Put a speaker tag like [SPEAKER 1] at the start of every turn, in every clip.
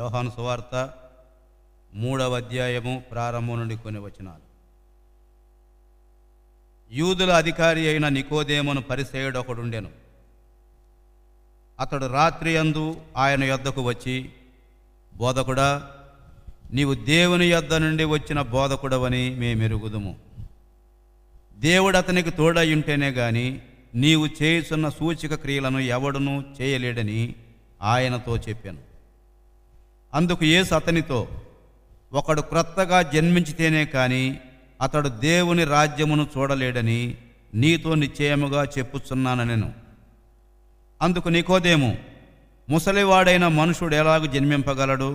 [SPEAKER 1] యోహాను సువార్త మూడవ అధ్యాయము ప్రారంభం నుండి కొన్ని వచనాలు యూదుల అధికారి అయిన నికోదేమును పరిసేయుడు ఒకడుండెను అతడు రాత్రి అందు ఆయన యొద్దకు వచ్చి బోధకుడా నీవు దేవుని యొద్ద నుండి వచ్చిన బోధకుడవని మేమెరుగుదుము దేవుడు అతనికి తోడయ్యుంటేనే గాని నీవు చేయుచున్న సూచిక క్రియలను ఎవడునూ చేయలేడని ఆయనతో చెప్పాను అందుకు యేసు అతనితో ఒకడు క్రొత్తగా జన్మించితేనే కానీ అతడు దేవుని రాజ్యమును చూడలేడని నీతో నిశ్చయముగా చెప్పుచున్నాను నేను అందుకు నికోదేము ముసలివాడైన మనుషుడు ఎలాగూ జన్మింపగలడు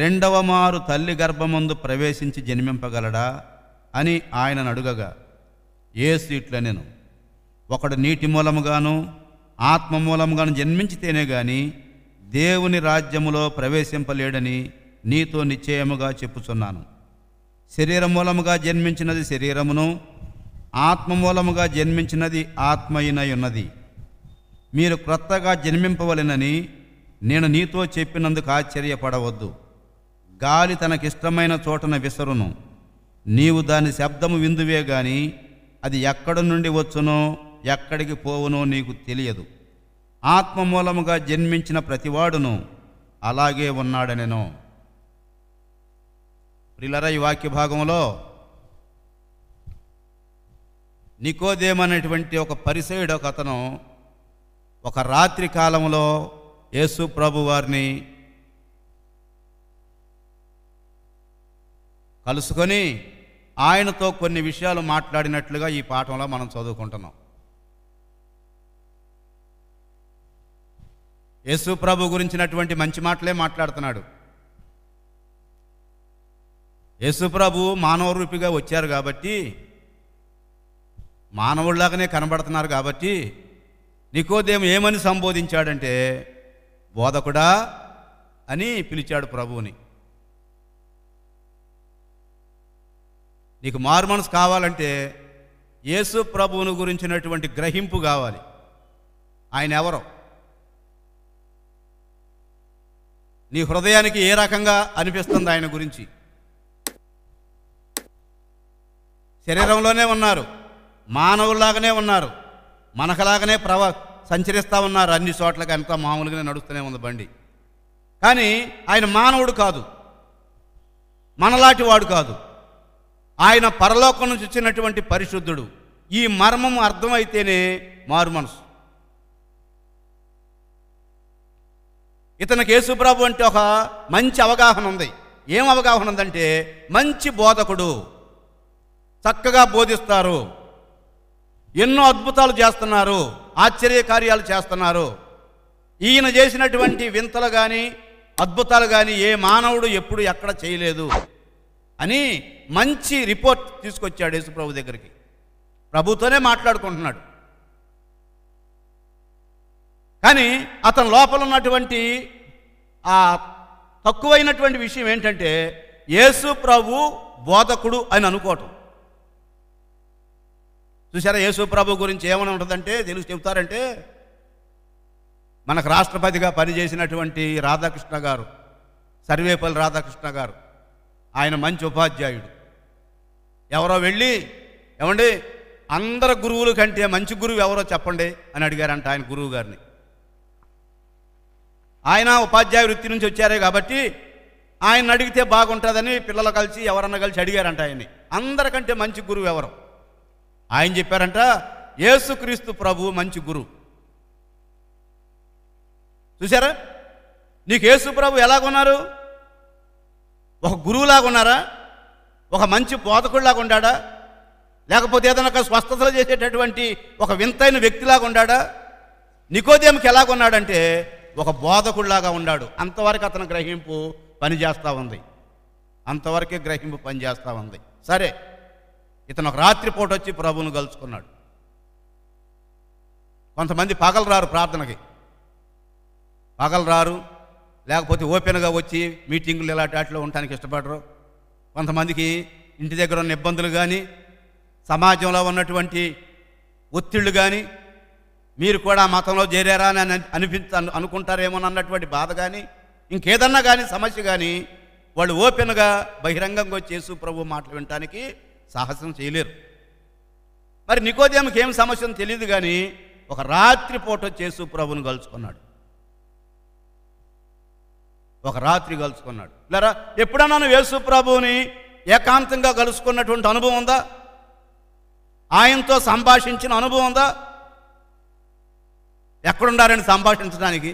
[SPEAKER 1] రెండవ మారు తల్లి గర్భమందు ప్రవేశించి జన్మింపగలడా అని ఆయనను అడుగగా ఏసు ఇట్ల నేను ఒకడు నీటి మూలముగాను ఆత్మ మూలముగాను జన్మించితేనే కానీ దేవుని రాజ్యములో ప్రవేశింపలేడని నీతో నిశ్చయముగా చెప్పుచున్నాను శరీరం మూలముగా జన్మించినది శరీరమును ఆత్మ మూలముగా జన్మించినది ఆత్మయినై ఉన్నది మీరు క్రొత్తగా జన్మింపవలెనని నేను నీతో చెప్పినందుకు ఆశ్చర్యపడవద్దు గాలి తనకిష్టమైన చోటన విసరును నీవు దాని శబ్దము విందువే గాని అది ఎక్కడి నుండి వచ్చునో ఎక్కడికి పోవునో నీకు తెలియదు ఆత్మ మూలముగా జన్మించిన ప్రతివాడును అలాగే ఉన్నాడనెను ప్రిలర ఈ వాక్య భాగంలో నికోదేమనేటువంటి ఒక పరిసయుడు ఒక అతను ఒక రాత్రి కాలంలో యేసు ప్రభు వారిని కలుసుకొని ఆయనతో కొన్ని విషయాలు మాట్లాడినట్లుగా ఈ పాఠంలో మనం చదువుకుంటున్నాం యేసు ప్రభు గురించినటువంటి మంచి మాటలే మాట్లాడుతున్నాడు ప్రభు మానవ రూపిగా వచ్చారు కాబట్టి మానవుడిలాగానే కనబడుతున్నారు కాబట్టి నికోదేం ఏమని సంబోధించాడంటే బోధకుడా అని పిలిచాడు ప్రభువుని నీకు మారు మనసు కావాలంటే యేసు ప్రభువును గురించినటువంటి గ్రహింపు కావాలి ఆయన ఎవరో నీ హృదయానికి ఏ రకంగా అనిపిస్తుంది ఆయన గురించి శరీరంలోనే ఉన్నారు మానవుల్లాగానే ఉన్నారు మనకలాగానే ప్రవ సంచరిస్తూ ఉన్నారు అన్ని చోట్లకి కనుక మామూలుగానే నడుస్తూనే ఉంది బండి కానీ ఆయన మానవుడు కాదు మనలాంటి వాడు కాదు ఆయన పరలోకం నుంచి వచ్చినటువంటి పరిశుద్ధుడు ఈ మర్మం అర్థమైతేనే మారు మనసు ఇతనికి యేసుప్రభు అంటే ఒక మంచి అవగాహన ఉంది ఏం అవగాహన ఉందంటే మంచి బోధకుడు చక్కగా బోధిస్తారు ఎన్నో అద్భుతాలు చేస్తున్నారు ఆశ్చర్య కార్యాలు చేస్తున్నారు ఈయన చేసినటువంటి వింతలు కానీ అద్భుతాలు కానీ ఏ మానవుడు ఎప్పుడు ఎక్కడ చేయలేదు అని మంచి రిపోర్ట్ తీసుకొచ్చాడు యేసుప్రభు దగ్గరికి ప్రభుతోనే మాట్లాడుకుంటున్నాడు కానీ అతని లోపల ఉన్నటువంటి ఆ తక్కువైనటువంటి విషయం ఏంటంటే యేసు ప్రభు బోధకుడు అని అనుకోవటం చూసారా యేసు ప్రభు గురించి ఏమైనా ఉంటుందంటే తెలుసు చెబుతారంటే మనకు రాష్ట్రపతిగా పనిచేసినటువంటి రాధాకృష్ణ గారు సర్వేపల్లి రాధాకృష్ణ గారు ఆయన మంచి ఉపాధ్యాయుడు ఎవరో వెళ్ళి ఏమండి అందరు గురువుల కంటే మంచి గురువు ఎవరో చెప్పండి అని అడిగారంట ఆయన గురువు గారిని ఆయన ఉపాధ్యాయ వృత్తి నుంచి వచ్చారే కాబట్టి ఆయన అడిగితే బాగుంటుందని పిల్లలు కలిసి ఎవరన్నా కలిసి అడిగారంట ఆయన్ని అందరికంటే మంచి గురువు ఎవరు ఆయన చెప్పారంట యేసుక్రీస్తు ప్రభు మంచి గురువు చూసారా నీకు యేసు ప్రభు ఎలాగున్నారు ఒక గురువులాగా ఉన్నారా ఒక మంచి బోధకుడిలాగా ఉండాడా లేకపోతే ఏదైనా ఒక స్వస్థతలు చేసేటటువంటి ఒక వింతైన వ్యక్తిలాగా ఉండాడా నికోదేమికి ఎలాగొన్నాడంటే ఒక బోధకుడిలాగా ఉన్నాడు అంతవరకు అతను గ్రహింపు పనిచేస్తూ ఉంది అంతవరకే గ్రహింపు పనిచేస్తూ ఉంది సరే ఇతను ఒక రాత్రిపూట వచ్చి ప్రభువును కలుసుకున్నాడు కొంతమంది పగలు రారు ప్రార్థనకి పగలు రారు లేకపోతే ఓపెన్గా వచ్చి మీటింగులు ఇలాంటి వాటిలో ఉండటానికి ఇష్టపడరు కొంతమందికి ఇంటి దగ్గర ఉన్న ఇబ్బందులు కానీ సమాజంలో ఉన్నటువంటి ఒత్తిళ్ళు కానీ మీరు కూడా మతంలో చేరారా అని అనిపించ అనుకుంటారేమో అన్నటువంటి బాధ కానీ ఇంకేదన్నా కానీ సమస్య కానీ వాళ్ళు ఓపెన్గా బహిరంగంగా చేసు ప్రభు మాటలు వినటానికి సాహసం చేయలేరు మరి నికోదేమకి ఏం సమస్య తెలియదు కానీ ఒక రాత్రి పూట చేసు ప్రభుని కలుసుకున్నాడు ఒక రాత్రి కలుసుకున్నాడు లేరా ఎప్పుడన్నా నువ్వు యేసు ప్రభుని ఏకాంతంగా కలుసుకున్నటువంటి అనుభవం ఉందా ఆయనతో సంభాషించిన అనుభవం ఉందా ఎక్కడున్నారని సంభాషించడానికి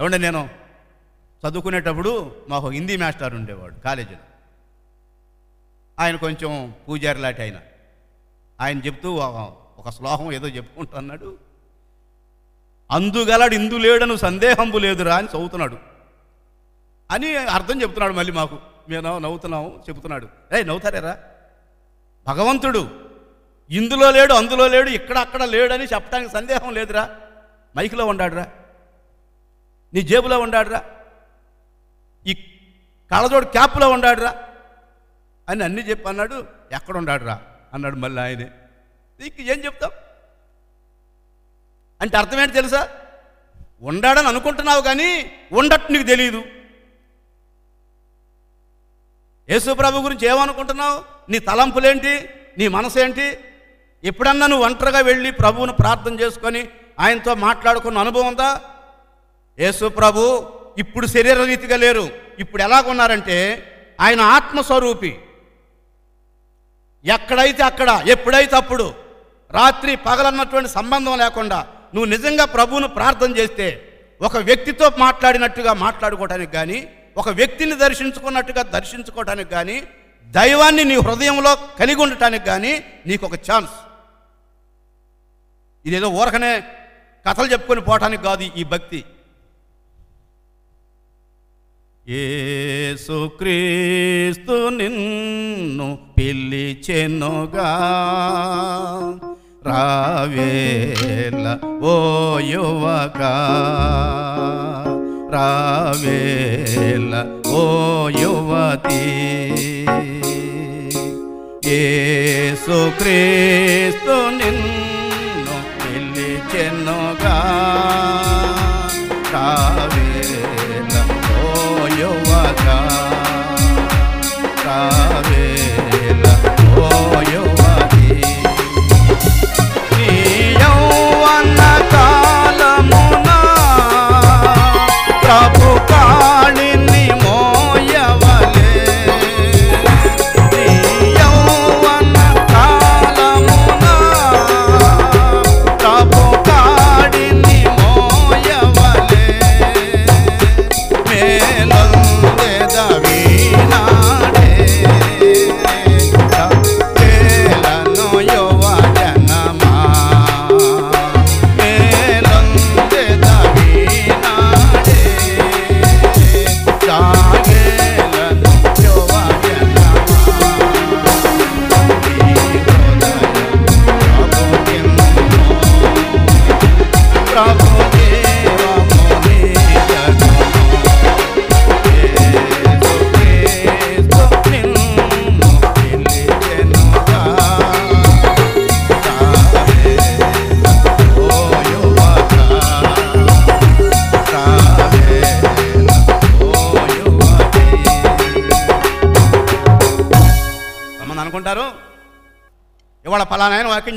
[SPEAKER 1] ఏమంటే నేను చదువుకునేటప్పుడు మాకు హిందీ మాస్టర్ ఉండేవాడు కాలేజీలో ఆయన కొంచెం పూజారి లాంటి ఆయన ఆయన చెప్తూ ఒక శ్లోకం ఏదో చెప్పుకుంటా అన్నాడు అందుగలడు ఇందు లేడను సందేహంబు లేదురా అని చదువుతున్నాడు అని అర్థం చెప్తున్నాడు మళ్ళీ మాకు మేము నవ్వుతున్నాము చెబుతున్నాడు రే నవ్వుతారేరా భగవంతుడు ఇందులో లేడు అందులో లేడు ఇక్కడ అక్కడ లేడని చెప్పడానికి సందేహం లేదురా మైక్లో ఉండాడురా నీ జేబులో ఉండాడురా ఈ కళ్ళజోడు క్యాప్లో ఉండాడురా అని అన్నీ చెప్పి అన్నాడు ఎక్కడ ఉండాడురా అన్నాడు మళ్ళీ ఆయనే నీకు ఏం చెప్తావు అంటే అర్థమేంటి తెలుసా ఉండాడని అనుకుంటున్నావు కానీ ఉండట్టు నీకు తెలియదు యేసుప్రభు గురించి ఏమనుకుంటున్నావు నీ తలంపులేంటి నీ మనసు ఏంటి ఎప్పుడన్నా నువ్వు ఒంటరిగా వెళ్ళి ప్రభువును ప్రార్థన చేసుకొని ఆయనతో మాట్లాడుకున్న అనుభవం ఉందా యేసు ప్రభు ఇప్పుడు శరీర రీతిగా లేరు ఇప్పుడు ఎలాగున్నారంటే ఆయన ఆత్మస్వరూపి ఎక్కడైతే అక్కడ ఎప్పుడైతే అప్పుడు రాత్రి పగలన్నటువంటి సంబంధం లేకుండా నువ్వు నిజంగా ప్రభువును ప్రార్థన చేస్తే ఒక వ్యక్తితో మాట్లాడినట్టుగా మాట్లాడుకోవటానికి కానీ ఒక వ్యక్తిని దర్శించుకున్నట్టుగా దర్శించుకోవటానికి కానీ దైవాన్ని నీ హృదయంలో కలిగి ఉండటానికి కానీ నీకు ఒక ఛాన్స్ ఇదేదో ఊరకనే కథలు చెప్పుకొని పోవటానికి కాదు ఈ భక్తి ఏసుక్రీస్తు నిన్ను పిలిచెనుగా రావేల ఓ యువక రావేల ఓ యువతి ఏసుక్రీస్తు నిన్ను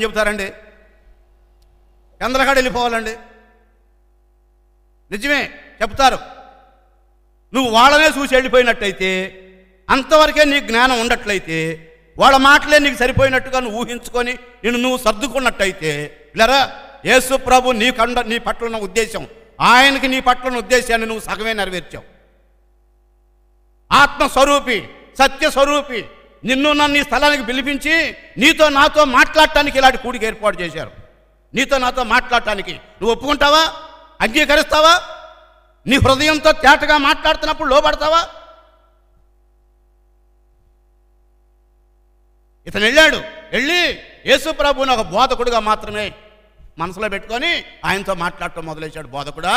[SPEAKER 1] ఏమని చెబుతారండి ఎందలకాడ వెళ్ళిపోవాలండి నిజమే చెప్తారు నువ్వు వాళ్ళనే చూసి వెళ్ళిపోయినట్టయితే అంతవరకే నీకు జ్ఞానం ఉండట్లయితే వాళ్ళ మాటలే నీకు సరిపోయినట్టుగా నువ్వు ఊహించుకొని నేను నువ్వు సర్దుకున్నట్టయితే లేరా యేసు ప్రభు నీ కండ నీ పట్ల ఉన్న ఉద్దేశం ఆయనకి నీ పట్ల ఉన్న ఉద్దేశాన్ని నువ్వు సగమే నెరవేర్చావు ఆత్మస్వరూపి సత్యస్వరూపి నిన్ను నన్ను ఈ స్థలానికి పిలిపించి నీతో నాతో మాట్లాడటానికి ఇలాంటి కూడికి ఏర్పాటు చేశారు నీతో నాతో మాట్లాడటానికి నువ్వు ఒప్పుకుంటావా అంగీకరిస్తావా నీ హృదయంతో తేటగా మాట్లాడుతున్నప్పుడు లోపడతావా ఇతను వెళ్ళాడు వెళ్ళి యేసుప్రభుని ఒక బోధకుడుగా మాత్రమే మనసులో పెట్టుకొని ఆయనతో మాట్లాడటం మొదలెచ్చాడు బోధకుడా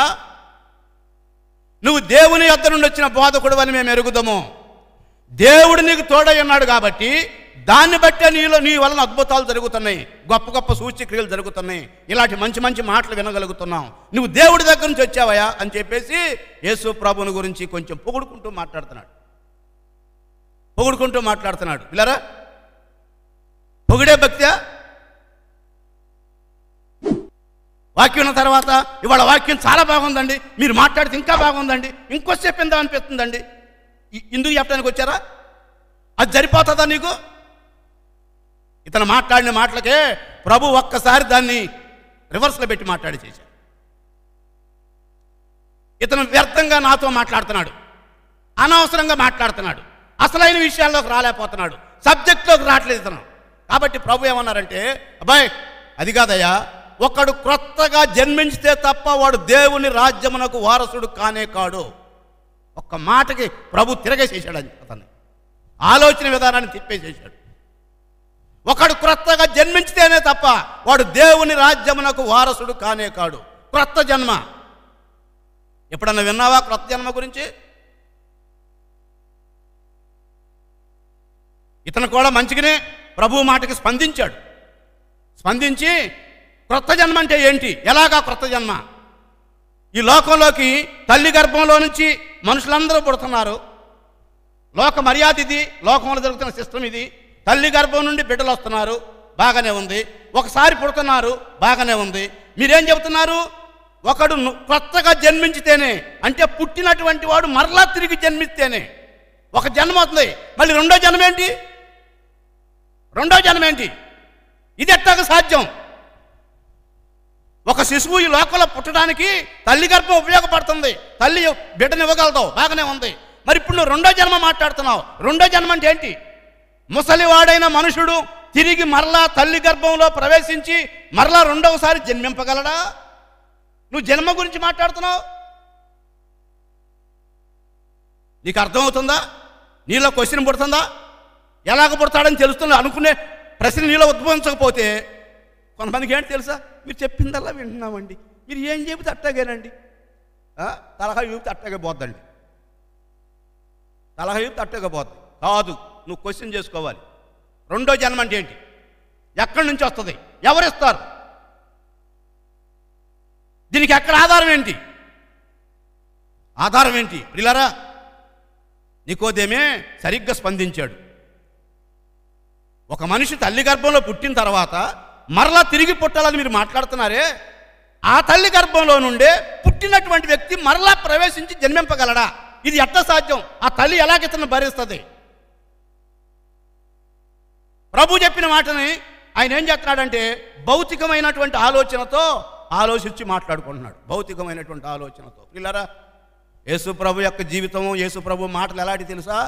[SPEAKER 1] నువ్వు దేవుని యొక్క నుండి వచ్చిన బోధకుడు అని మేము ఎరుగుదాము దేవుడు నీకు తోడై ఉన్నాడు కాబట్టి దాన్ని బట్టే నీలో నీ వలన అద్భుతాలు జరుగుతున్నాయి గొప్ప గొప్ప సూచ్యక్రియలు జరుగుతున్నాయి ఇలాంటి మంచి మంచి మాటలు వినగలుగుతున్నావు నువ్వు దేవుడి దగ్గర నుంచి వచ్చావయా అని చెప్పేసి యేసు ప్రభుని గురించి కొంచెం పొగుడుకుంటూ మాట్లాడుతున్నాడు పొగుడుకుంటూ మాట్లాడుతున్నాడు ఇలారా పొగిడే భక్త్యా వాక్యం ఉన్న తర్వాత ఇవాళ వాక్యం చాలా బాగుందండి మీరు మాట్లాడితే ఇంకా బాగుందండి ఇంకోసేపు చెప్పిందా అనిపిస్తుందండి ఇందుకు చెప్పడానికి వచ్చారా అది సరిపోతుందా నీకు ఇతను మాట్లాడిన మాటలకే ప్రభు ఒక్కసారి దాన్ని రివర్స్లో పెట్టి మాట్లాడి చేశాడు ఇతను వ్యర్థంగా నాతో మాట్లాడుతున్నాడు అనవసరంగా మాట్లాడుతున్నాడు అసలైన విషయాల్లోకి రాలేకపోతున్నాడు సబ్జెక్ట్లోకి రావట్లేదు ఇతను కాబట్టి ప్రభు ఏమన్నారంటే అబ్బాయ్ అది కాదయ్యా ఒకడు క్రొత్తగా జన్మించితే తప్ప వాడు దేవుని రాజ్యమునకు వారసుడు కానే కాడు ఒక్క మాటకి ప్రభు తిరగేసేసాడు అని అతన్ని ఆలోచన విధానాన్ని తిప్పేసేసాడు ఒకడు క్రొత్తగా జన్మించితేనే తప్ప వాడు దేవుని రాజ్యమునకు వారసుడు కానే కాడు క్రొత్త జన్మ ఎప్పుడన్నా విన్నావా క్రొత్త జన్మ గురించి ఇతను కూడా మంచిగానే ప్రభు మాటకి స్పందించాడు స్పందించి క్రొత్త జన్మ అంటే ఏంటి ఎలాగా క్రొత్త జన్మ ఈ లోకంలోకి తల్లి గర్భంలో నుంచి మనుషులందరూ పుడుతున్నారు లోక మర్యాద ఇది లోకంలో జరుగుతున్న సిస్టమ్ ఇది తల్లి గర్భం నుండి బిడ్డలు వస్తున్నారు బాగానే ఉంది ఒకసారి పుడుతున్నారు బాగానే ఉంది మీరేం చెబుతున్నారు ఒకడు కొత్తగా జన్మించితేనే అంటే పుట్టినటువంటి వాడు మరలా తిరిగి జన్మిస్తేనే ఒక జన్మ అవుతుంది మళ్ళీ రెండో జన్మేంటి రెండో జన్మేంటి ఇది ఎట్టాక సాధ్యం ఒక శిశువు ఈ లోకంలో పుట్టడానికి తల్లి గర్భం ఉపయోగపడుతుంది తల్లి బిడ్డని ఇవ్వగలదు బాగానే ఉంది మరి ఇప్పుడు నువ్వు రెండో జన్మ మాట్లాడుతున్నావు రెండో జన్మ అంటే ఏంటి ముసలివాడైన మనుషుడు తిరిగి మరలా తల్లి గర్భంలో ప్రవేశించి మరలా రెండవసారి జన్మింపగలడా నువ్వు జన్మ గురించి మాట్లాడుతున్నావు నీకు అర్థమవుతుందా నీలో క్వశ్చన్ పుడుతుందా ఎలాగ పుడతాడని తెలుస్తుందో అనుకునే ప్రశ్న నీలో ఉద్భవించకపోతే కొంతమందికి ఏంటి తెలుసా మీరు చెప్పిందల్లా వింటున్నామండి మీరు ఏం చెబితే అట్టాగేనండి తలహా చూపితే అట్టాగే పోద్దండి తలహా చూపితే అట్టాగే పోద్ది కాదు నువ్వు క్వశ్చన్ చేసుకోవాలి రెండో జన్మ అంటే ఏంటి ఎక్కడి నుంచి వస్తుంది ఎవరిస్తారు దీనికి ఎక్కడ ఆధారం ఏంటి ఆధారం ఏంటి ప్రిలరా నికోదేమే సరిగ్గా స్పందించాడు ఒక మనిషి తల్లి గర్భంలో పుట్టిన తర్వాత మరలా తిరిగి పుట్టాలని మీరు మాట్లాడుతున్నారే ఆ తల్లి గర్భంలో నుండే పుట్టినటువంటి వ్యక్తి మరలా ప్రవేశించి జన్మింపగలడా ఇది ఎట్ట సాధ్యం ఆ తల్లి ఎలాగైతే భరిస్తుంది ప్రభు చెప్పిన మాటని ఆయన ఏం చెప్తున్నాడంటే భౌతికమైనటువంటి ఆలోచనతో ఆలోచించి మాట్లాడుకుంటున్నాడు భౌతికమైనటువంటి ఆలోచనతో పిల్లరా యేసు ప్రభు యొక్క జీవితము యేసు ప్రభు మాటలు ఎలాంటి తెలుసా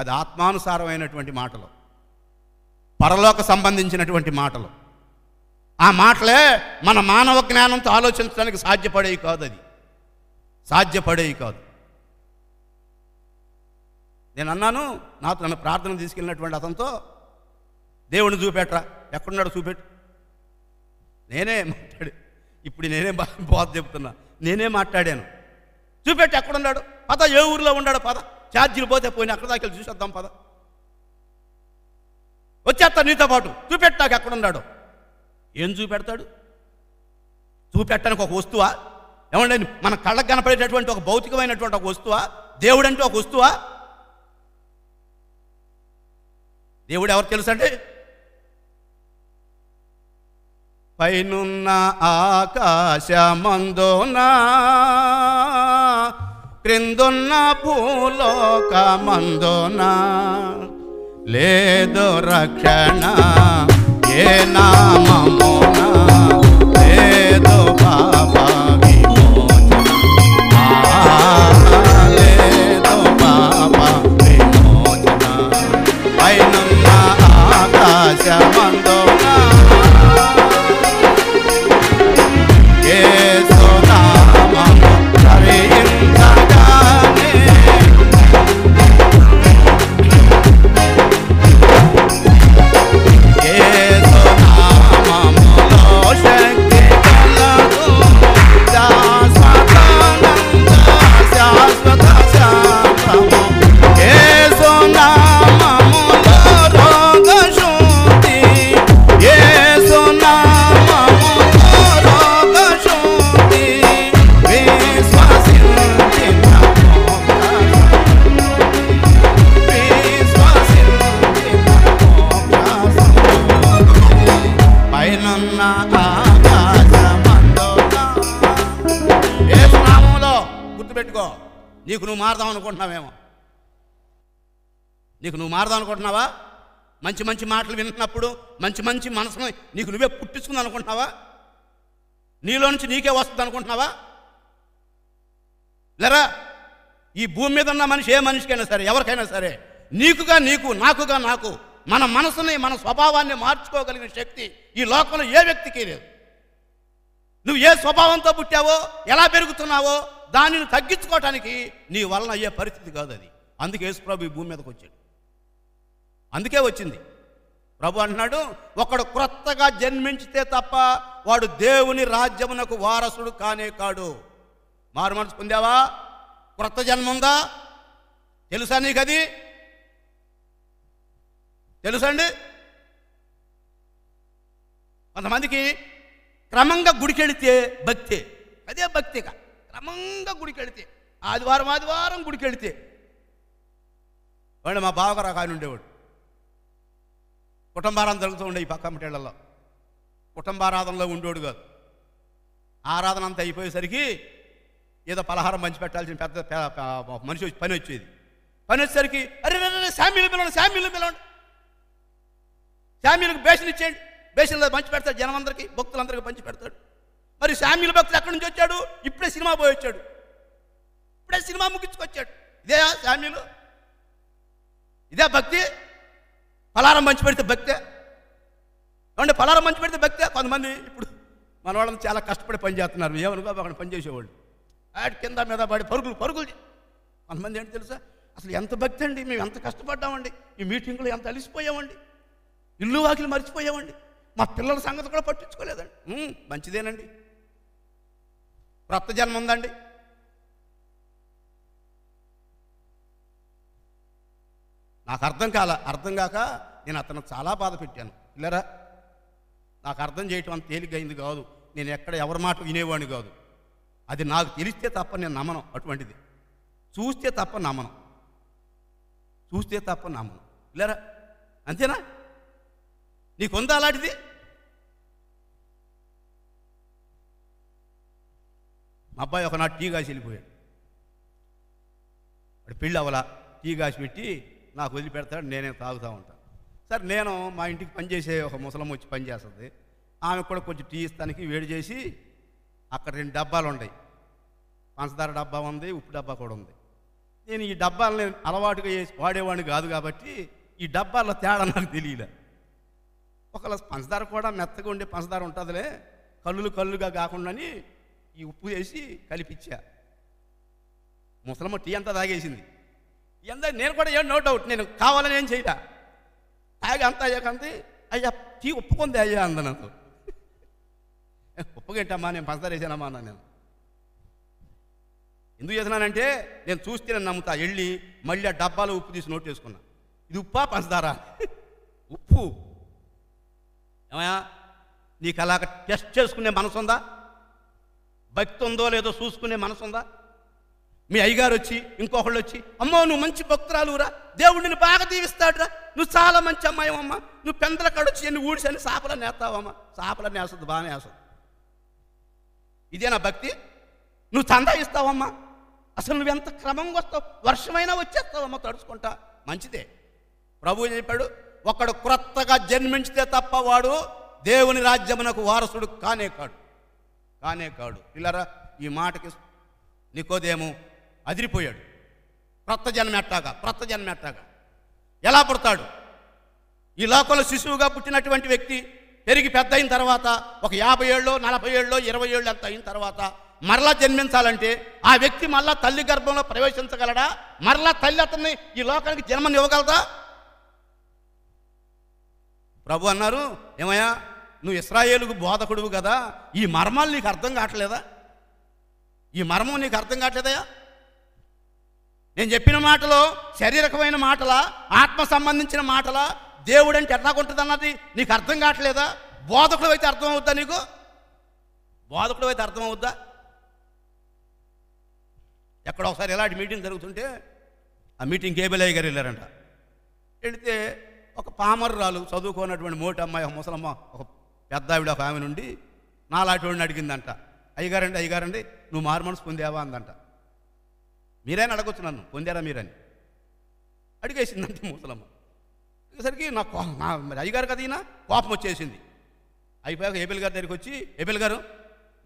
[SPEAKER 1] అది ఆత్మానుసారమైనటువంటి మాటలు పరలోక సంబంధించినటువంటి మాటలు ఆ మాటలే మన మానవ జ్ఞానంతో ఆలోచించడానికి సాధ్యపడేవి కాదు అది సాధ్యపడేవి కాదు నేను అన్నాను నాతో నన్ను ప్రార్థన తీసుకెళ్ళినటువంటి అతనితో దేవుణ్ణి చూపెట్రా ఎక్కడున్నాడు చూపెట్టు నేనే మాట్లాడు ఇప్పుడు నేనే బాధ చెప్తున్నా నేనే మాట్లాడాను చూపెట్టి ఎక్కడున్నాడు పద ఏ ఊరిలో ఉన్నాడు పద ఛార్జీలు పోతే పోయిన అక్కడ దాకా చూసేద్దాం పద వచ్చేస్తా నీతో పాటు చూపెట్టాక ఎక్కడున్నాడు ఏం చూపెడతాడు చూపెట్టడానికి ఒక వస్తువా ఏమండి మన కళ్ళకు కనపడేటటువంటి ఒక భౌతికమైనటువంటి ఒక వస్తువా దేవుడంటే ఒక వస్తువా దేవుడు ఎవరు అండి పైనున్న ఆకాశ మందోనా క్రిందున్న భూలోకమందున లేదు రక్షణ नाम मोना दे दो बाबा మారదాం అనుకుంటున్నావేమో నీకు నువ్వు మారదాం అనుకుంటున్నావా మంచి మంచి మాటలు వింటున్నప్పుడు మంచి మంచి మనసును నీకు నువ్వే పుట్టించుకుంది అనుకుంటున్నావా నీలో నుంచి నీకే వస్తుంది అనుకుంటున్నావా లేరా ఈ భూమి మీద ఉన్న మనిషి ఏ మనిషికైనా సరే ఎవరికైనా సరే నీకుగా నీకు నాకుగా నాకు మన మనసుని మన స్వభావాన్ని మార్చుకోగలిగిన శక్తి ఈ లోకంలో ఏ వ్యక్తికి లేదు నువ్వు ఏ స్వభావంతో పుట్టావో ఎలా పెరుగుతున్నావో దానిని తగ్గించుకోవటానికి నీ వలన అయ్యే పరిస్థితి కాదు అది అందుకే యేసుప్రభు ఈ భూమి మీదకి వచ్చాడు అందుకే వచ్చింది ప్రభు అంటున్నాడు ఒకడు క్రొత్తగా జన్మించితే తప్ప వాడు దేవుని రాజ్యమునకు వారసుడు కానే కాడు మారు మనసు పొందావా క్రొత్త జన్మ ఉందా తెలుసా నీకు అది తెలుసండి కొంతమందికి క్రమంగా గుడికెడితే భక్తే అదే భక్తిగా క్రమంగా గుడికి వెళితే ఆదివారం ఆదివారం గుడికి వెళితే వాడు మా బావగారు కానీ ఉండేవాడు కుటుంబారాధన జరుగుతూ ఉండే ఈ పక్క మిటేళ్లలో కుటుంబారాధనలో ఉండేవాడు కాదు ఆరాధన అంతా అయిపోయేసరికి ఏదో పలహారం మంచి పెట్టాల్సిన పెద్ద మనిషి వచ్చి పని వచ్చేది పని వచ్చేసరికి అరే శామ్యులు పిలవండి శామ్యులు పిలవండి శామ్యులకు బేషన్ ఇచ్చేయండి బేషన్లో పంచి పెడతాడు జనం అందరికీ భక్తులందరికీ పంచి పెడతాడు మరి శామ్యుల భక్తులు ఎక్కడి నుంచి వచ్చాడు ఇప్పుడే సినిమా పోయి వచ్చాడు ఇప్పుడే సినిమా ముగించుకొచ్చాడు ఇదే శామ్యులు ఇదే భక్తి పలారం మంచి పెడితే భక్తే ఏమంటే పలారం మంచి పెడితే భక్తే కొంతమంది ఇప్పుడు మన వాళ్ళని చాలా కష్టపడి పని చేస్తున్నారు ఏమనుకో అక్కడ పని చేసేవాళ్ళు ఆడి కింద మీద పడి పరుగులు పరుగులు కొంతమంది ఏంటి తెలుసా అసలు ఎంత భక్తి అండి మేము ఎంత కష్టపడ్డామండి ఈ మీటింగ్లో ఎంత అలిసిపోయామండి ఇల్లు వాకిలు మర్చిపోయామండి మా పిల్లల సంగతి కూడా పట్టించుకోలేదండి మంచిదేనండి రక్త జన్మ ఉందండి నాకు అర్థం కాల అర్థం కాక నేను అతను చాలా బాధ పెట్టాను ఇల్లరా నాకు అర్థం చేయటం అంత తేలికైంది కాదు నేను ఎక్కడ ఎవరి మాట వినేవాడిని కాదు అది నాకు తెలిస్తే తప్ప నేను నమ్మను అటువంటిది చూస్తే తప్ప నమ్మను చూస్తే తప్ప నమ్మను ఇల్లరా అంతేనా నీకుందా అలాంటిది మా అబ్బాయి ఒకనాడు టీ కాసి వెళ్ళిపోయాడు వాడు పెళ్ళి అవలా టీ కాసి పెట్టి నాకు వదిలిపెడతాడు నేనే తాగుతూ ఉంటాను సార్ నేను మా ఇంటికి పనిచేసే ఒక ముసలమ్మ వచ్చి పనిచేస్తుంది ఆమె కూడా కొంచెం టీ ఇస్తానికి వేడి చేసి అక్కడ రెండు డబ్బాలు ఉన్నాయి పంచదార డబ్బా ఉంది ఉప్పు డబ్బా కూడా ఉంది నేను ఈ డబ్బాలని అలవాటుగా చేసి వాడేవాడిని కాదు కాబట్టి ఈ డబ్బాల్లో తేడా నాకు తెలియలే ఒకవేళ పంచదార కూడా మెత్తగా ఉండే పంచదార ఉంటుందిలే కళ్ళు కళ్ళుగా కాకుండా ఈ ఉప్పు వేసి కలిపిచ్చా ముసలమ్మ టీ అంతా తాగేసింది ఎంత నేను కూడా ఏం నో డౌట్ నేను కావాలని ఏం చేయట తాగి అంత అయ్యాకంది అయ్యా టీ ఒప్పుకుంది అయ్యా అంద నాకు ఒప్పుకుంటామా నేను పంచదార వేసానమ్మా అన్న నేను ఎందుకు చేసినానంటే నేను చూస్తే నేను నమ్ముతా వెళ్ళి మళ్ళీ ఆ డబ్బాలో ఉప్పు తీసి నోట్ చేసుకున్నా ఇది ఉప్పా పంచదారా ఉప్పు ఏమయ్యా నీకు అలాగ టెస్ట్ చేసుకునే మనసు ఉందా భక్తి ఉందో లేదో చూసుకునే మనసు ఉందా మీ అయ్యగారు వచ్చి ఇంకొకళ్ళు వచ్చి అమ్మో నువ్వు మంచి భక్తురాలురా దేవుడిని బాగా దీవిస్తాడురా నువ్వు చాలా మంచి అమ్మాయి అమ్మ నువ్వు పెందల కడొచ్చి ఎన్ని అని చేపల నేస్తావమ్మా సాపల నేస్తుంది బాగానే వేస్తుంది ఇదే నా భక్తి నువ్వు చందా ఇస్తావమ్మా అసలు నువ్వెంత క్రమంగా వస్తావు వర్షమైనా వచ్చేస్తావమ్మా తడుచుకుంటా మంచిదే ప్రభు చెప్పాడు ఒకడు క్రొత్తగా జన్మించితే తప్ప వాడు దేవుని రాజ్యమునకు వారసుడు కానే కాడు కానే కాడు పిల్లరా ఈ మాటకి నికోదేము అదిరిపోయాడు ప్రత్త జన్మ ఎట్టాగా ప్రత్త జన్మ ఎట్టాగా ఎలా పుడతాడు ఈ లోకంలో శిశువుగా పుట్టినటువంటి వ్యక్తి పెరిగి పెద్ద అయిన తర్వాత ఒక యాభై ఏళ్ళు నలభై ఏళ్ళు ఇరవై ఏళ్ళు ఎంత అయిన తర్వాత మరలా జన్మించాలంటే ఆ వ్యక్తి మళ్ళా తల్లి గర్భంలో ప్రవేశించగలడా మరలా తల్లి అతన్ని ఈ లోకానికి జన్మని ఇవ్వగలదా ప్రభు అన్నారు ఏమయ్యా నువ్వు ఇస్రాయేలుకు బోధకుడువు కదా ఈ మర్మాలు నీకు అర్థం కావట్లేదా ఈ మర్మం నీకు అర్థం కావట్లేదయా నేను చెప్పిన మాటలో శారీరకమైన మాటల ఆత్మ సంబంధించిన మాటలా దేవుడంటే ఎట్లాగుంటుంది అన్నది నీకు అర్థం కావట్లేదా బోధకుడు అయితే అర్థం అవుద్దా నీకు బోధకుడు అయితే అర్థం అవుద్దా ఎక్కడ ఒకసారి ఎలాంటి మీటింగ్ జరుగుతుంటే ఆ మీటింగ్ కేబిలయ్య గారు వెళ్ళారంట వెళితే ఒక పామర్రాలు చదువుకున్నటువంటి మోటి అమ్మాయి ఒక ముసలమ్మ ఒక పెద్ద ఆవిడ ఒక ఆమె నుండి నాలాటోడిని అడిగిందంట అయ్యగారండి అయ్యగారండి నువ్వు మారు మనసు పొందావా అందంట మీరైనా అడగొచ్చు నన్ను పొందారా మీరని అడిగేసిందంట ముసలమ్మ అడిగేసరికి కోపం మరి అయ్యగారు కదా ఈయన కోపం వచ్చేసింది అయిపోయాక ఏబిల్ గారి దగ్గరికి వచ్చి ఏబిల్ గారు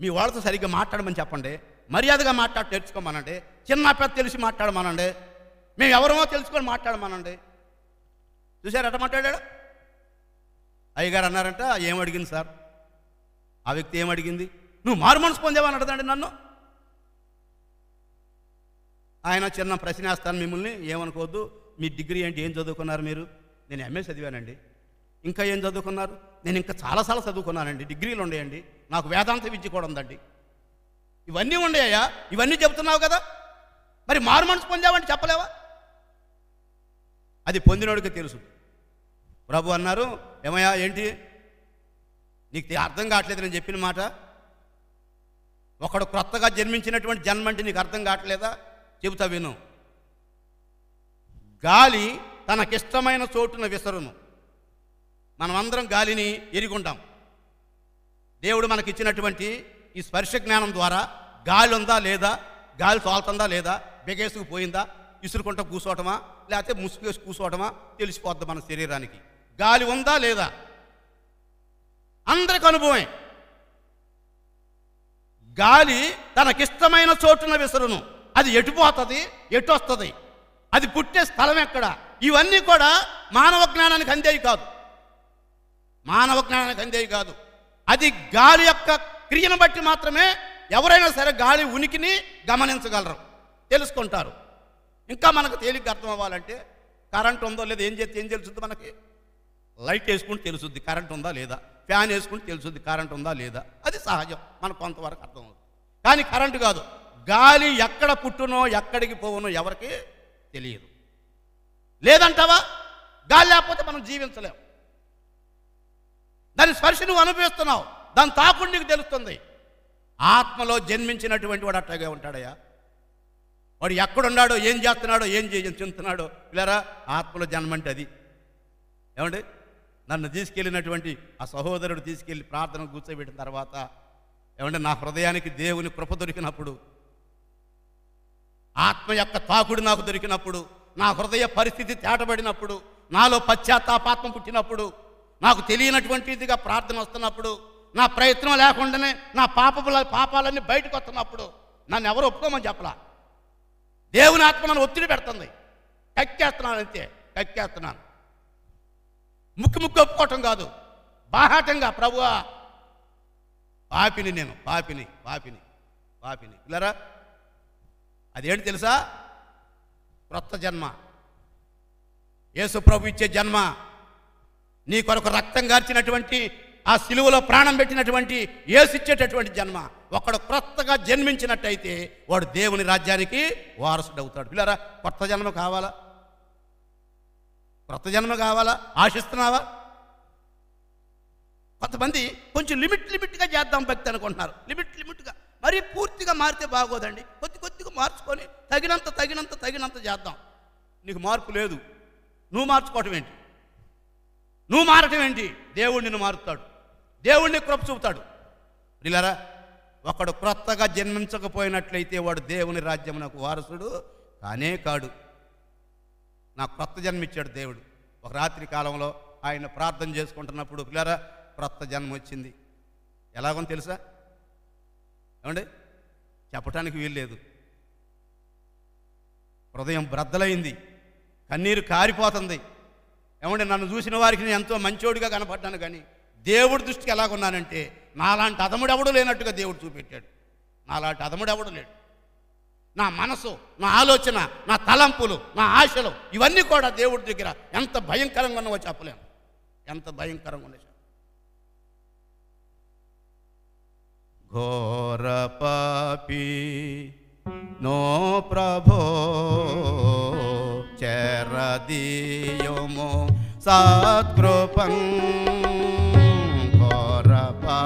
[SPEAKER 1] మీ వాళ్ళతో సరిగ్గా మాట్లాడమని చెప్పండి మర్యాదగా మాట్లాడి తెలుసుకోమనండి చిన్న పెద్ద తెలిసి మాట్లాడమనండి మేము ఎవరమో తెలుసుకొని మాట్లాడమనండి చూసారు ఎట్ట మాట్లాడాడు అయ్యగారు అన్నారంట ఏం అడిగింది సార్ ఆ వ్యక్తి ఏం అడిగింది నువ్వు మారు మనసు పొందేవని అడదండి నన్ను ఆయన చిన్న ప్రశ్న వేస్తాను మిమ్మల్ని ఏమనుకోవద్దు మీ డిగ్రీ ఏంటి ఏం చదువుకున్నారు మీరు నేను ఎంఏ చదివానండి ఇంకా ఏం చదువుకున్నారు నేను ఇంకా చాలాసార్లు చదువుకున్నానండి డిగ్రీలు ఉండేయండి నాకు వేదాంత విద్య కూడా ఉందండి ఇవన్నీ ఉండేయా ఇవన్నీ చెబుతున్నావు కదా మరి మారు మనసు పొందావంటే చెప్పలేవా అది పొందినోడికి తెలుసు ప్రభు అన్నారు ఏమయ్యా ఏంటి నీకు అర్థం కావట్లేదు నేను చెప్పిన మాట ఒకడు క్రొత్తగా జన్మించినటువంటి జన్మ అంటే నీకు అర్థం కావట్లేదా చెబుతా విను గాలి తనకిష్టమైన చోటున విసరును మనమందరం గాలిని ఎరుగుంటాం దేవుడు మనకిచ్చినటువంటి ఈ స్పర్శ జ్ఞానం ద్వారా గాలి ఉందా లేదా గాలి తోలుతుందా లేదా బిగేసుకు పోయిందా ఇసురుకుంటా కూర్చోవటమా లేకపోతే ముసుగేసి కూర్చోవటమా తెలిసిపోద్ది మన శరీరానికి గాలి ఉందా లేదా అందరికి అనుభవమే గాలి తనకిష్టమైన చోటున విసరును అది ఎటుపోతుంది ఎటు వస్తుంది అది పుట్టే స్థలం ఎక్కడ ఇవన్నీ కూడా మానవ జ్ఞానానికి అందేవి కాదు మానవ జ్ఞానానికి అందేవి కాదు అది గాలి యొక్క క్రియను బట్టి మాత్రమే ఎవరైనా సరే గాలి ఉనికిని గమనించగలరు తెలుసుకుంటారు ఇంకా మనకు తేలిగ్గా అర్థం అవ్వాలంటే కరెంట్ ఉందో లేదో ఏం చేస్తే ఏం తెలుస్తుంది మనకి లైట్ వేసుకుంటే తెలుసుద్ది కరెంట్ ఉందా లేదా ఫ్యాన్ వేసుకుంటే తెలుసుద్ది కరెంట్ ఉందా లేదా అది సహజం మనకు కొంతవరకు అర్థం అవుతుంది కానీ కరెంటు కాదు గాలి ఎక్కడ పుట్టునో ఎక్కడికి పోవునో ఎవరికి తెలియదు లేదంటావా గాలి లేకపోతే మనం జీవించలేము దాని స్పర్శ నువ్వు అనుభవిస్తున్నావు దాని తాకుడు నీకు తెలుస్తుంది ఆత్మలో జన్మించినటువంటి వాడు అట్లాగే ఉంటాడయ్యా వాడు ఎక్కడున్నాడో ఏం చేస్తున్నాడో ఏం చేయ చెందుతున్నాడో పిల్లరా ఆత్మలో జన్మంటే అది ఏమండి నన్ను తీసుకెళ్ళినటువంటి ఆ సహోదరుడు తీసుకెళ్ళి ప్రార్థన కూర్చోబెట్టిన తర్వాత ఏమంటే నా హృదయానికి దేవుని కృప దొరికినప్పుడు ఆత్మ యొక్క తాకుడు నాకు దొరికినప్పుడు నా హృదయ పరిస్థితి తేటబడినప్పుడు నాలో పశ్చాత్తాపాత్మ పుట్టినప్పుడు నాకు తెలియనటువంటిదిగా ప్రార్థన వస్తున్నప్పుడు నా ప్రయత్నం లేకుండానే నా పాప పాపాలన్నీ బయటకు వస్తున్నప్పుడు నన్ను ఎవరు ఒప్పుకోమని చెప్పలా దేవుని ఆత్మ నన్ను ఒత్తిడి పెడుతుంది కక్కేస్తున్నాను అంతే కక్కేస్తున్నాను ముక్కు ముక్కు ఒప్పుకోవటం కాదు బాహాటంగా ప్రభువా పాపిని నేను పాపిని పాపిని పాపిని పిల్లరా అదేంటి తెలుసా క్రొత్త జన్మ యేసు ప్రభు ఇచ్చే జన్మ నీ కొరకు రక్తం గార్చినటువంటి ఆ సిలువలో ప్రాణం పెట్టినటువంటి ఏసిచ్చేటటువంటి జన్మ ఒకడు క్రొత్తగా జన్మించినట్టయితే వాడు దేవుని రాజ్యానికి వారసుడు అవుతాడు పిల్లరా కొత్త జన్మ కావాలా కొత్త జన్మ కావాలా ఆశిస్తున్నావా కొంతమంది కొంచెం లిమిట్ లిమిట్గా చేద్దాం భక్తి అనుకుంటున్నారు లిమిట్ లిమిట్గా మరీ పూర్తిగా మారితే బాగోదండి కొద్ది కొద్దిగా మార్చుకొని తగినంత తగినంత తగినంత చేద్దాం నీకు మార్పు లేదు నువ్వు మార్చుకోవటం ఏంటి నువ్వు మారటం ఏంటి దేవుడు నిన్ను మారుతాడు దేవుడిని కృప చూపుతాడు ఇలారా ఒకడు క్రొత్తగా జన్మించకపోయినట్లయితే వాడు దేవుని రాజ్యమునకు వారసుడు కానే కాడు నాకు కొత్త జన్మ ఇచ్చాడు దేవుడు ఒక రాత్రి కాలంలో ఆయన ప్రార్థన చేసుకుంటున్నప్పుడు పిల్లరా కొత్త జన్మ వచ్చింది ఎలాగో తెలుసా ఏమండి చెప్పటానికి వీల్లేదు హృదయం బ్రద్దలైంది కన్నీరు కారిపోతుంది ఏమంటే నన్ను చూసిన వారికి నేను ఎంతో మంచోడిగా కనపడ్డాను కానీ దేవుడి దృష్టికి ఎలాగున్నానంటే నాలాంటి అదముడెవడు లేనట్టుగా దేవుడు చూపెట్టాడు నాలాంటి అదముడెవడు లేడు నా మనసు నా ఆలోచన నా తలంపులు నా ఆశలు ఇవన్నీ కూడా దేవుడి దగ్గర ఎంత భయంకరంగా ఉన్నావో చెప్పలేము ఎంత భయంకరంగా ఉన్నాయో ఘోర పాపి నో ప్రభో చెరదీయో సత్కృపం ఘోర పా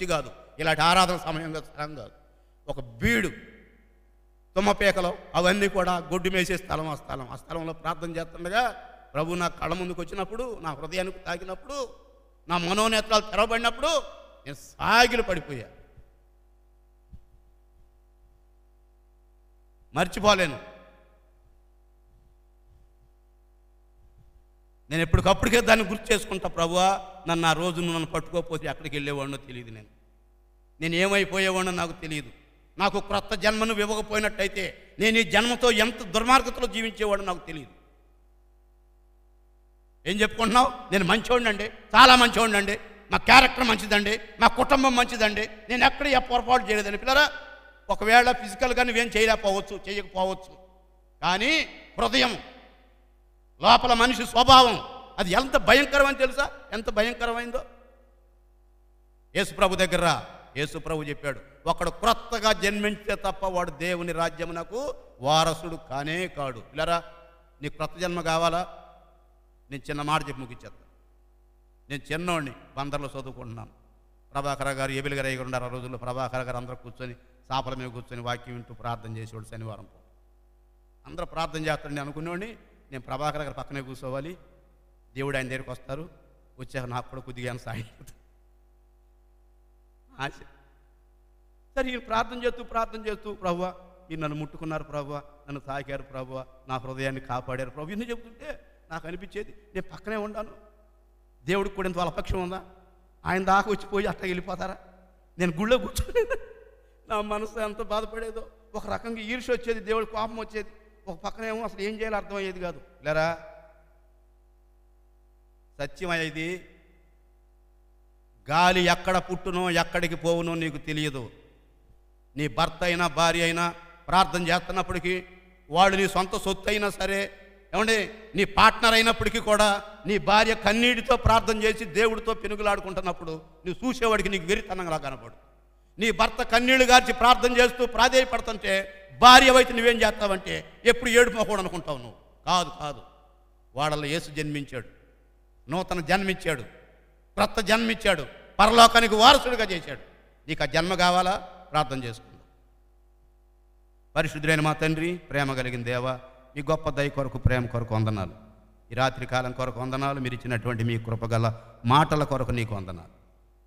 [SPEAKER 1] చర్చి కాదు ఇలాంటి ఆరాధన సమయంలో స్థలం కాదు ఒక బీడు తుమ్మపేకలో అవన్నీ కూడా గొడ్డు మేసే స్థలం ఆ స్థలం ఆ స్థలంలో ప్రార్థన చేస్తుండగా ప్రభు నా కళ్ళ ముందుకు వచ్చినప్పుడు నా హృదయానికి తాకినప్పుడు నా మనోనేత్రాలు తెరవబడినప్పుడు నేను సాగిలు పడిపోయా మర్చిపోలేను నేను ఎప్పటికప్పటికే దాన్ని గుర్తు చేసుకుంటా ప్రభువా నన్ను ఆ రోజు నన్ను పట్టుకోపోతే ఎక్కడికి వెళ్ళేవాడినో తెలియదు నేను నేను ఏమైపోయేవాడినో నాకు తెలియదు నాకు క్రొత్త జన్మను ఇవ్వకపోయినట్టయితే నేను ఈ జన్మతో ఎంత దుర్మార్గతలో జీవించేవాడో నాకు తెలియదు ఏం చెప్పుకుంటున్నావు నేను మంచివాడినండి చాలా మంచివాడినండి నా క్యారెక్టర్ మంచిదండి నా కుటుంబం మంచిదండి నేను ఎక్కడ పొరపాటు చేయలేదండి పిల్లరా ఒకవేళ ఫిజికల్గా నువ్వేం చేయలేకపోవచ్చు చేయకపోవచ్చు కానీ హృదయం లోపల మనిషి స్వభావం అది ఎంత అని తెలుసా ఎంత భయంకరమైందో యేసుప్రభు దగ్గర యేసుప్రభు చెప్పాడు ఒకడు క్రొత్తగా జన్మించే తప్ప వాడు దేవుని రాజ్యమునకు వారసుడు కానే కాడు ఇలారా నీకు క్రొత్త జన్మ కావాలా నేను చిన్న మాట చెప్పి ముగించేస్తాను నేను చిన్నోడిని బందర్లో చదువుకుంటున్నాను ప్రభాకర్ గారు ఏబిల్ గారు అయ్యి ఉన్నారు ఆ రోజుల్లో ప్రభాకర్ గారు అందరూ కూర్చొని చాపల మీద కూర్చొని వాక్యం వింటూ ప్రార్థన చేసేవాడు శనివారం అందరూ ప్రార్థన చేస్తాడని అనుకునేవాడిని నేను ప్రభాకర్ గారు పక్కనే కూర్చోవాలి దేవుడు ఆయన దగ్గరికి వస్తారు వచ్చాక నాకు కూడా కొద్దిగా సాయం ఆశ సరే ప్రార్థన చేస్తూ ప్రార్థన చేస్తూ ప్రభువ మీరు నన్ను ముట్టుకున్నారు ప్రభువ నన్ను తాకారు ప్రభువ నా హృదయాన్ని కాపాడారు ప్రభు ఇన్ని చెబుతుంటే నాకు అనిపించేది నేను పక్కనే ఉండాను దేవుడికి కూడా ఇంత అలపక్షం ఉందా ఆయన దాకా వచ్చిపోయి అట్లా వెళ్ళిపోతారా నేను గుళ్ళో కూర్చోలేదు నా మనసు ఎంత బాధపడేదో ఒక రకంగా ఈర్ష వచ్చేది దేవుడి కోపం వచ్చేది ఒక పక్కనేమో అసలు ఏం చేయాలో అర్థమయ్యేది కాదు లేరా సత్యమయ్యేది గాలి ఎక్కడ పుట్టునో ఎక్కడికి పోవునో నీకు తెలియదు నీ భర్త అయినా భార్య అయినా ప్రార్థన చేస్తున్నప్పటికీ వాడు నీ సొంత సొత్తు అయినా సరే ఏమండి నీ పార్ట్నర్ అయినప్పటికీ కూడా నీ భార్య కన్నీటితో ప్రార్థన చేసి దేవుడితో పెనుగులాడుకుంటున్నప్పుడు నువ్వు చూసేవాడికి నీకు వెరితనంగా కనపడు నీ భర్త కన్నీళ్లు గార్చి ప్రార్థన చేస్తూ భార్య భార్యవైతే నువ్వేం చేస్తావంటే ఎప్పుడు ఏడుపోకూడదు అనుకుంటావు నువ్వు కాదు కాదు వాడల్లో యేసు జన్మించాడు నూతన జన్మించాడు క్రొత్త జన్మించాడు పరలోకానికి వారసుడిగా చేశాడు నీకు ఆ జన్మ కావాలా ప్రార్థన చేసుకుందాం పరిశుద్ధులైన మా తండ్రి ప్రేమ కలిగిన దేవ ఈ గొప్ప దయ కొరకు ప్రేమ కొరకు వందనాలు ఈ రాత్రి కాలం కొరకు వందనాలు మీరు ఇచ్చినటువంటి మీ కృపగల మాటల కొరకు నీకు వందనాలు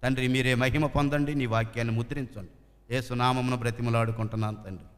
[SPEAKER 1] తండ్రి మీరే మహిమ పొందండి నీ వాక్యాన్ని ముద్రించండి ఏ సునామమును బ్రతిమలాడుకుంటున్నాను తండ్రి